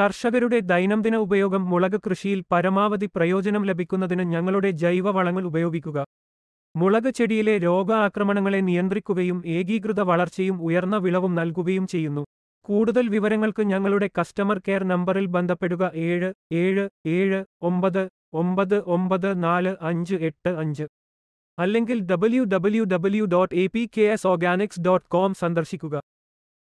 കർഷകരുടെ ദൈനംദിന ഉപയോഗം മുളക് കൃഷിയിൽ പരമാവധി പ്രയോജനം ലഭിക്കുന്നതിന് ഞങ്ങളുടെ ജൈവവളങ്ങൾ ഉപയോഗിക്കുക മുളക് ചെടിയിലെ രോഗ ആക്രമണങ്ങളെ നിയന്ത്രിക്കുകയും ഏകീകൃത വളർച്ചയും ഉയർന്ന വിളവും നൽകുകയും ചെയ്യുന്നു കൂടുതൽ വിവരങ്ങൾക്ക് ഞങ്ങളുടെ കസ്റ്റമർ കെയർ നമ്പറിൽ ബന്ധപ്പെടുക ഏഴ് ഏഴ് ഏഴ് ഒമ്പത് ഒമ്പത് ഒമ്പത് നാല് അഞ്ച് എട്ട് അഞ്ച് അല്ലെങ്കിൽ W W W dot A P K S organics dot com സന്ദർശിക്കുക